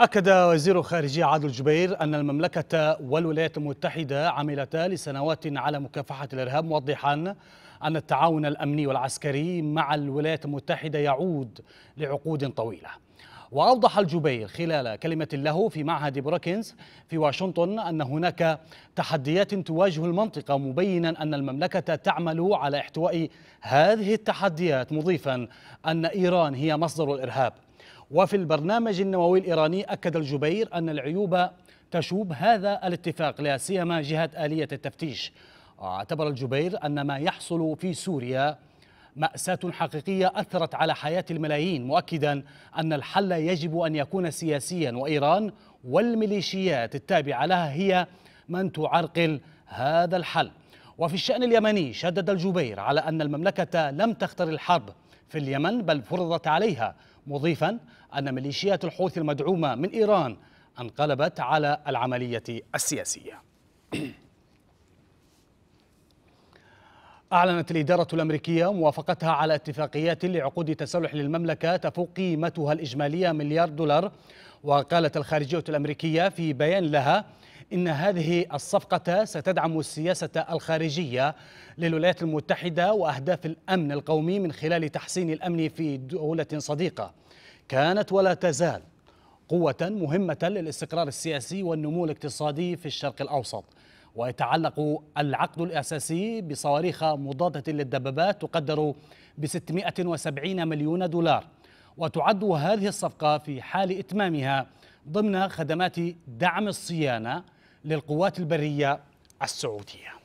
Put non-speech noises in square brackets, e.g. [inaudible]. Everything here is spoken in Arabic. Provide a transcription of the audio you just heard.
أكد وزير الخارجية عادل جبير أن المملكة والولايات المتحدة عملتا لسنوات على مكافحة الإرهاب موضحا أن التعاون الأمني والعسكري مع الولايات المتحدة يعود لعقود طويلة وأوضح الجبير خلال كلمة له في معهد بروكنز في واشنطن أن هناك تحديات تواجه المنطقة مبينا أن المملكة تعمل على احتواء هذه التحديات مضيفا أن إيران هي مصدر الإرهاب وفي البرنامج النووي الإيراني أكد الجبير أن العيوب تشوب هذا الاتفاق لا سيما جهة آلية التفتيش اعتبر الجبير أن ما يحصل في سوريا مأساة حقيقية أثرت على حياة الملايين مؤكدا أن الحل يجب أن يكون سياسيا وإيران والميليشيات التابعة لها هي من تعرقل هذا الحل وفي الشأن اليمني شدد الجبير على أن المملكة لم تختر الحرب في اليمن بل فرضت عليها مضيفا أن ميليشيات الحوثي المدعومة من إيران انقلبت على العملية السياسية [clears throat] أعلنت الإدارة الأمريكية موافقتها على اتفاقيات لعقود تسلح للمملكة تفوق قيمتها الإجمالية مليار دولار وقالت الخارجية الأمريكية في بيان لها إن هذه الصفقة ستدعم السياسة الخارجية للولايات المتحدة وأهداف الأمن القومي من خلال تحسين الأمن في دولة صديقة كانت ولا تزال قوة مهمة للاستقرار السياسي والنمو الاقتصادي في الشرق الأوسط ويتعلق العقد الأساسي بصواريخ مضادة للدبابات تقدر ب 670 مليون دولار وتعد هذه الصفقة في حال إتمامها ضمن خدمات دعم الصيانة للقوات البرية السعودية